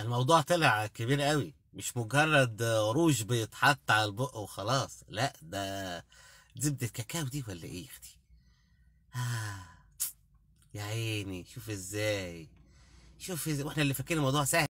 الموضوع طلع كبير قوي مش مجرد روج بيتحط على البق وخلاص لا ده زبدة الكاكاو دي ولا ايه يا اختي آه. يا عيني شوف ازاي شوف ازاي واحنا اللي فاكرين الموضوع سهل